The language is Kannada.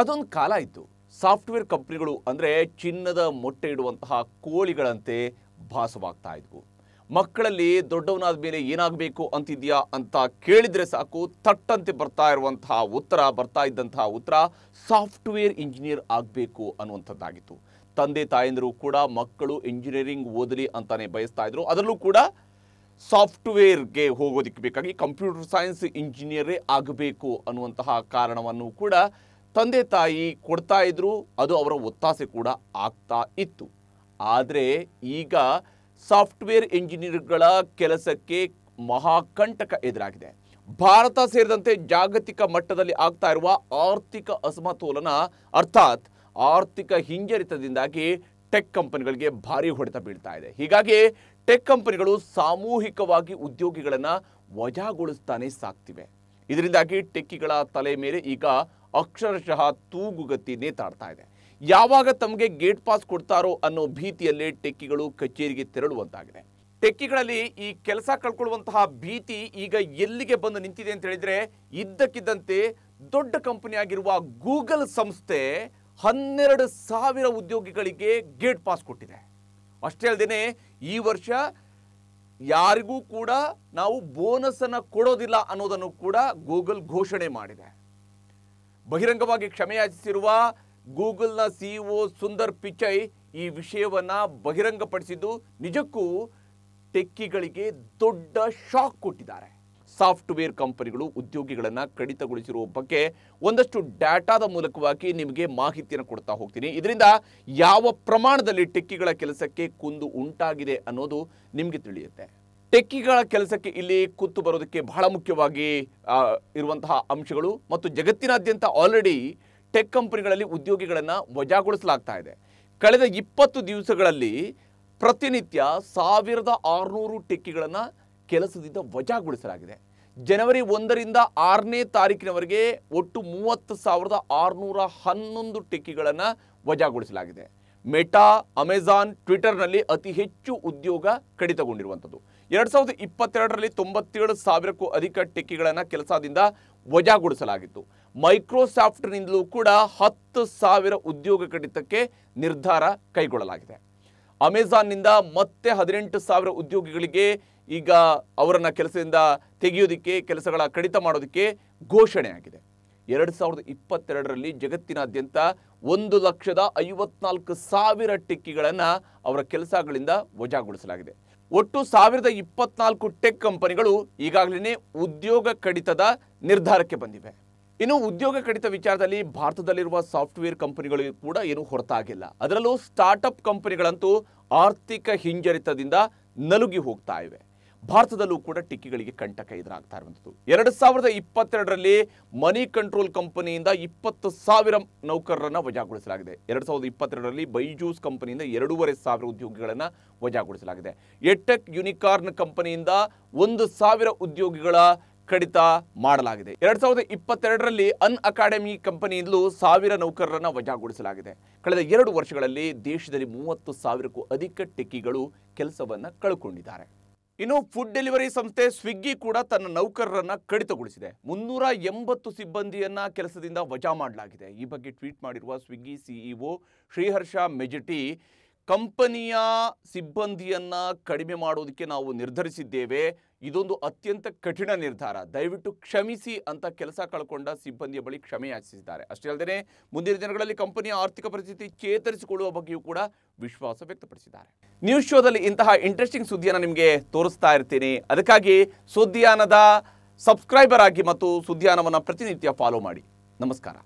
ಅದೊಂದು ಕಾಲ ಇತ್ತು ಸಾಫ್ಟ್ವೇರ್ ಕಂಪ್ನಿಗಳು ಅಂದರೆ ಚಿನ್ನದ ಮೊಟ್ಟೆ ಇಡುವಂತಹ ಕೋಳಿಗಳಂತೆ ಭಾಸವಾಗ್ತಾ ಇದ್ವು ಮಕ್ಕಳಲ್ಲಿ ದೊಡ್ಡವನಾದ ಮೇಲೆ ಏನಾಗಬೇಕು ಅಂತಿದೆಯಾ ಅಂತ ಕೇಳಿದರೆ ಸಾಕು ತಟ್ಟಂತೆ ಬರ್ತಾ ಇರುವಂತಹ ಉತ್ತರ ಬರ್ತಾ ಇದ್ದಂತಹ ಉತ್ತರ ಸಾಫ್ಟ್ವೇರ್ ಇಂಜಿನಿಯರ್ ಆಗಬೇಕು ಅನ್ನುವಂಥದ್ದಾಗಿತ್ತು ತಂದೆ ತಾಯಂದಿರು ಕೂಡ ಮಕ್ಕಳು ಇಂಜಿನಿಯರಿಂಗ್ ಓದಲಿ ಅಂತಾನೆ ಬಯಸ್ತಾ ಇದ್ರು ಅದರಲ್ಲೂ ಕೂಡ ಸಾಫ್ಟ್ವೇರ್ಗೆ ಹೋಗೋದಕ್ಕೆ ಬೇಕಾಗಿ ಕಂಪ್ಯೂಟರ್ ಸೈನ್ಸ್ ಇಂಜಿನಿಯರೇ ಆಗಬೇಕು ಅನ್ನುವಂತಹ ಕಾರಣವನ್ನು ಕೂಡ ತಂದೆ ತಾಯಿ ಕೊಡ್ತಾ ಇದ್ರು ಅದು ಅವರ ಒತ್ತಾಸೆ ಕೂಡ ಆಗ್ತಾ ಇತ್ತು ಆದರೆ ಈಗ ಸಾಫ್ಟ್ವೇರ್ ಇಂಜಿನಿಯರ್ಗಳ ಕೆಲಸಕ್ಕೆ ಮಹಾಕಂಟಕ ಎದುರಾಗಿದೆ ಭಾರತ ಸೇರಿದಂತೆ ಜಾಗತಿಕ ಮಟ್ಟದಲ್ಲಿ ಆಗ್ತಾ ಇರುವ ಆರ್ಥಿಕ ಅಸಮತೋಲನ ಅರ್ಥಾತ್ ಆರ್ಥಿಕ ಹಿಂಜರಿತದಿಂದಾಗಿ ಟೆಕ್ ಕಂಪನಿಗಳಿಗೆ ಭಾರಿ ಹೊಡೆತ ಬೀಳ್ತಾ ಇದೆ ಹೀಗಾಗಿ ಟೆಕ್ ಕಂಪನಿಗಳು ಸಾಮೂಹಿಕವಾಗಿ ಉದ್ಯೋಗಿಗಳನ್ನು ವಜಾಗೊಳಿಸ್ತಾನೆ ಸಾಕ್ತಿವೆ ಇದರಿಂದಾಗಿ ಟೆಕ್ಕಿಗಳ ತಲೆ ಮೇಲೆ ಈಗ ಅಕ್ಷರಶಃ ತೂಗುಗತಿ ನೇತಾಡ್ತಾ ಇದೆ ಯಾವಾಗ ತಮಗೆ ಗೇಟ್ ಪಾಸ್ ಕೊಡ್ತಾರೋ ಅನ್ನೋ ಭೀತಿಯಲ್ಲೇ ಟೆಕ್ಕಿಗಳು ಕಚೇರಿಗೆ ತೆರಳುವಂತಾಗಿದೆ ಟೆಕ್ಕಿಗಳಲ್ಲಿ ಈ ಕೆಲಸ ಕಳ್ಕೊಳ್ಳುವಂತಹ ಭೀತಿ ಈಗ ಎಲ್ಲಿಗೆ ಬಂದು ನಿಂತಿದೆ ಅಂತ ಹೇಳಿದ್ರೆ ಇದ್ದಕ್ಕಿದ್ದಂತೆ ದೊಡ್ಡ ಕಂಪನಿಯಾಗಿರುವ ಗೂಗಲ್ ಸಂಸ್ಥೆ ಹನ್ನೆರಡು ಸಾವಿರ ಉದ್ಯೋಗಿಗಳಿಗೆ ಗೇಟ್ ಪಾಸ್ ಕೊಟ್ಟಿದೆ ಅಷ್ಟೇ ಅಲ್ಲದೆ ಈ ವರ್ಷ ಯಾರಿಗೂ ಕೂಡ ನಾವು ಬೋನಸ್ ಅನ್ನು ಕೊಡೋದಿಲ್ಲ ಅನ್ನೋದನ್ನು ಕೂಡ ಗೂಗಲ್ ಘೋಷಣೆ ಮಾಡಿದೆ ಬಹಿರಂಗವಾಗಿ ಕ್ಷಮೆಯಾಚಿಸಿರುವ ಗೂಗಲ್ನ ಸಿಇಒ ಸುಂದರ್ ಪಿಚೈ ಈ ವಿಷಯವನ್ನು ಬಹಿರಂಗಪಡಿಸಿದ್ದು ನಿಜಕ್ಕೂ ಟೆಕ್ಕಿಗಳಿಗೆ ದೊಡ್ಡ ಶಾಕ್ ಕೊಟ್ಟಿದ್ದಾರೆ ಸಾಫ್ಟ್ವೇರ್ ಕಂಪನಿಗಳು ಉದ್ಯೋಗಿಗಳನ್ನು ಕಡಿತಗೊಳಿಸಿರುವ ಬಗ್ಗೆ ಒಂದಷ್ಟು ಡಾಟಾದ ಮೂಲಕವಾಗಿ ನಿಮಗೆ ಮಾಹಿತಿಯನ್ನು ಕೊಡ್ತಾ ಹೋಗ್ತೀನಿ ಇದರಿಂದ ಯಾವ ಪ್ರಮಾಣದಲ್ಲಿ ಟೆಕ್ಕಿಗಳ ಕೆಲಸಕ್ಕೆ ಕುಂದು ಉಂಟಾಗಿದೆ ಅನ್ನೋದು ನಿಮಗೆ ತಿಳಿಯುತ್ತೆ ಟೆಕ್ಕಿಗಳ ಕೆಲಸಕ್ಕೆ ಇಲ್ಲಿ ಕೂತು ಬರೋದಕ್ಕೆ ಬಹಳ ಮುಖ್ಯವಾಗಿ ಇರುವಂತಹ ಅಂಶಗಳು ಮತ್ತು ಜಗತ್ತಿನಾದ್ಯಂತ ಆಲ್ರೆಡಿ ಟೆಕ್ ಕಂಪನಿಗಳಲ್ಲಿ ಉದ್ಯೋಗಿಗಳನ್ನು ವಜಾಗೊಳಿಸಲಾಗ್ತಾ ಇದೆ ಕಳೆದ ಇಪ್ಪತ್ತು ದಿವಸಗಳಲ್ಲಿ ಪ್ರತಿನಿತ್ಯ ಸಾವಿರದ ಆರುನೂರು ಟೆಕ್ಕಿಗಳನ್ನು ಕೆಲಸದಿಂದ ವಜಾಗೊಳಿಸಲಾಗಿದೆ ಜನವರಿ ಒಂದರಿಂದ ಆರನೇ ತಾರೀಕಿನವರೆಗೆ ಒಟ್ಟು ಮೂವತ್ತು ಸಾವಿರದ ಆರುನೂರ ಹನ್ನೊಂದು ಟೆಕ್ಕಿಗಳನ್ನು ವಜಾಗೊಳಿಸಲಾಗಿದೆ ಮೆಟಾ ಅಮೆಜಾನ್ ಟ್ವಿಟರ್ನಲ್ಲಿ ಅತಿ ಹೆಚ್ಚು ಉದ್ಯೋಗ ಕಡಿತಗೊಂಡಿರುವಂಥದ್ದು ಎರಡ್ ಸಾವಿರದ ಇಪ್ಪತ್ತೆರಡರಲ್ಲಿ ತೊಂಬತ್ತೇಳು ಸಾವಿರಕ್ಕೂ ಅಧಿಕ ಟೆಕ್ಕಿಗಳನ್ನು ಕೆಲಸದಿಂದ ವಜಾಗೊಳಿಸಲಾಗಿತ್ತು ಮೈಕ್ರೋಸಾಫ್ಟ್ನಿಂದಲೂ ಕೂಡ ಹತ್ತು ಸಾವಿರ ಉದ್ಯೋಗ ಕಡಿತಕ್ಕೆ ನಿರ್ಧಾರ ಕೈಗೊಳ್ಳಲಾಗಿದೆ ನಿಂದ ಮತ್ತೆ ಹದಿನೆಂಟು ಸಾವಿರ ಉದ್ಯೋಗಿಗಳಿಗೆ ಈಗ ಅವರನ್ನು ಕೆಲಸದಿಂದ ತೆಗೆಯೋದಕ್ಕೆ ಕೆಲಸಗಳ ಕಡಿತ ಮಾಡೋದಕ್ಕೆ ಘೋಷಣೆಯಾಗಿದೆ ಎರಡು ಸಾವಿರದ ಇಪ್ಪತ್ತೆರಡರಲ್ಲಿ ಜಗತ್ತಿನಾದ್ಯಂತ ಒಂದು ಲಕ್ಷದ ಐವತ್ನಾಲ್ಕು ಸಾವಿರ ಟೆಕ್ಕಿಗಳನ್ನು ಅವರ ಕೆಲಸಗಳಿಂದ ವಜಾಗೊಳಿಸಲಾಗಿದೆ ಒಟ್ಟು ಸಾವಿರದ ಇಪ್ಪತ್ನಾಲ್ಕು ಟೆಕ್ ಕಂಪನಿಗಳು ಈಗಾಗಲೇ ಉದ್ಯೋಗ ಕಡಿತದ ನಿರ್ಧಾರಕ್ಕೆ ಬಂದಿವೆ ಇನ್ನು ಉದ್ಯೋಗ ಕಡಿತ ವಿಚಾರದಲ್ಲಿ ಭಾರತದಲ್ಲಿರುವ ಸಾಫ್ಟ್ವೇರ್ ಕಂಪನಿಗಳು ಕೂಡ ಏನು ಹೊರತಾಗಿಲ್ಲ ಅದರಲ್ಲೂ ಸ್ಟಾರ್ಟಪ್ ಕಂಪನಿಗಳಂತೂ ಆರ್ಥಿಕ ಹಿಂಜರಿತದಿಂದ ನಲುಗಿ ಹೋಗ್ತಾ ಇವೆ ಭಾರತದಲ್ಲೂ ಕೂಡ ಟಿಕ್ಕಿಗಳಿಗೆ ಕಂಟಕ ಎದುರಾಗ್ತಾ ಇರುವಂಥದ್ದು ಎರಡು ಸಾವಿರದ ಇಪ್ಪತ್ತೆರಡರಲ್ಲಿ ಮನಿ ಕಂಟ್ರೋಲ್ ಕಂಪನಿಯಿಂದ ಇಪ್ಪತ್ತು ಸಾವಿರ ನೌಕರರನ್ನ ವಜಾಗೊಳಿಸಲಾಗಿದೆ ಎರಡು ಸಾವಿರದ ಇಪ್ಪತ್ತೆರಡರಲ್ಲಿ ಬೈಜೂಸ್ ಕಂಪನಿಯಿಂದ ಎರಡೂವರೆ ಸಾವಿರ ಉದ್ಯೋಗಿಗಳನ್ನು ವಜಾಗೊಳಿಸಲಾಗಿದೆ ಎಟೆಕ್ ಯುನಿಕಾರ್ನ್ ಕಂಪನಿಯಿಂದ ಒಂದು ಸಾವಿರ ಉದ್ಯೋಗಿಗಳ ಕಡಿತ ಮಾಡಲಾಗಿದೆ ಎರಡ್ ಸಾವಿರದ ಇಪ್ಪತ್ತೆರಡರಲ್ಲಿ ಅನ್ ಅಕಾಡೆಮಿ ಕಂಪನಿಯಿಂದಲೂ ಸಾವಿರ ನೌಕರರನ್ನ ವಜಾಗೊಳಿಸಲಾಗಿದೆ ಕಳೆದ ಎರಡು ವರ್ಷಗಳಲ್ಲಿ ದೇಶದಲ್ಲಿ ಮೂವತ್ತು ಸಾವಿರಕ್ಕೂ ಅಧಿಕ ಟೆಕ್ಕಿಗಳು ಕೆಲಸವನ್ನು ಕಳ್ಕೊಂಡಿದ್ದಾರೆ ಇನ್ನು ಫುಡ್ ಡೆಲಿವರಿ ಸಂಸ್ಥೆ ಸ್ವಿಗ್ಗಿ ಕೂಡ ತನ್ನ ನೌಕರರನ್ನ ಕಡಿತಗೊಳಿಸಿದೆ ಮುನ್ನೂರ ಎಂಬತ್ತು ಸಿಬ್ಬಂದಿಯನ್ನ ಕೆಲಸದಿಂದ ವಜಾ ಮಾಡಲಾಗಿದೆ ಈ ಬಗ್ಗೆ ಟ್ವೀಟ್ ಮಾಡಿರುವ Swiggy CEO e Sriharsha Majety ಕಂಪನಿಯ ಸಿಬ್ಬಂದಿಯನ್ನು ಕಡಿಮೆ ಮಾಡೋದಕ್ಕೆ ನಾವು ನಿರ್ಧರಿಸಿದ್ದೇವೆ ಇದೊಂದು ಅತ್ಯಂತ ಕಠಿಣ ನಿರ್ಧಾರ ದಯವಿಟ್ಟು ಕ್ಷಮಿಸಿ ಅಂತ ಕೆಲಸ ಕಳ್ಕೊಂಡ ಸಿಬ್ಬಂದಿಯ ಬಳಿ ಕ್ಷಮೆ ಯಾಚಿಸಿದ್ದಾರೆ ಅಷ್ಟೇ ಅಲ್ಲದೆ ಮುಂದಿನ ದಿನಗಳಲ್ಲಿ ಕಂಪನಿಯ ಆರ್ಥಿಕ ಪರಿಸ್ಥಿತಿ ಚೇತರಿಸಿಕೊಳ್ಳುವ ಬಗ್ಗೆಯೂ ಕೂಡ ವಿಶ್ವಾಸ ವ್ಯಕ್ತಪಡಿಸಿದ್ದಾರೆ ನ್ಯೂಸ್ ಶೋದಲ್ಲಿ ಇಂತಹ ಇಂಟ್ರೆಸ್ಟಿಂಗ್ ಸುದ್ದಿಯನ್ನು ನಿಮಗೆ ತೋರಿಸ್ತಾ ಇರ್ತೀನಿ ಅದಕ್ಕಾಗಿ ಸುದ್ದಿಯಾನದ ಸಬ್ಸ್ಕ್ರೈಬರ್ ಆಗಿ ಮತ್ತು ಸುದ್ದಿಯಾನವನ್ನು ಪ್ರತಿನಿತ್ಯ ಫಾಲೋ ಮಾಡಿ ನಮಸ್ಕಾರ